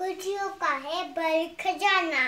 खुशियों का है बल खजाना